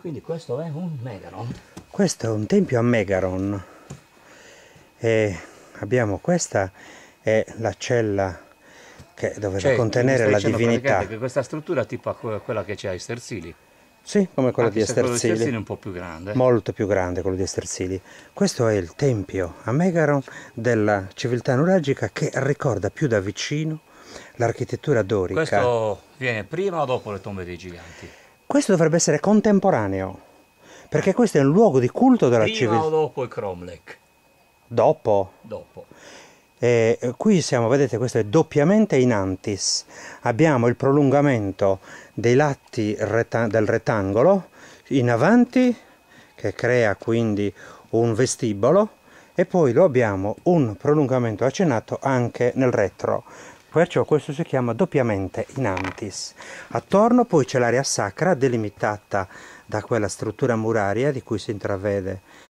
Quindi questo è un Megaron. Questo è un tempio a Megaron. E abbiamo questa è la cella che doveva cioè, contenere la divinità. Che questa struttura è tipo quella che c'è a Estersili. Sì, come quello di Estersili. Quello di Estersili è un po' più grande. Molto più grande quello di Estersili. Questo è il tempio a Megaron della civiltà nuragica che ricorda più da vicino l'architettura dorica. Questo viene prima o dopo le tombe dei giganti? Questo dovrebbe essere contemporaneo, perché questo è un luogo di culto della civiltà. Prima o dopo il Cromlech? Dopo. Dopo. E eh, qui siamo, vedete, questo è doppiamente in antis. Abbiamo il prolungamento dei lati retta del rettangolo in avanti, che crea quindi un vestibolo, e poi lo abbiamo un prolungamento accennato anche nel retro, Perciò questo si chiama doppiamente in antis. Attorno poi c'è l'area sacra delimitata da quella struttura muraria di cui si intravede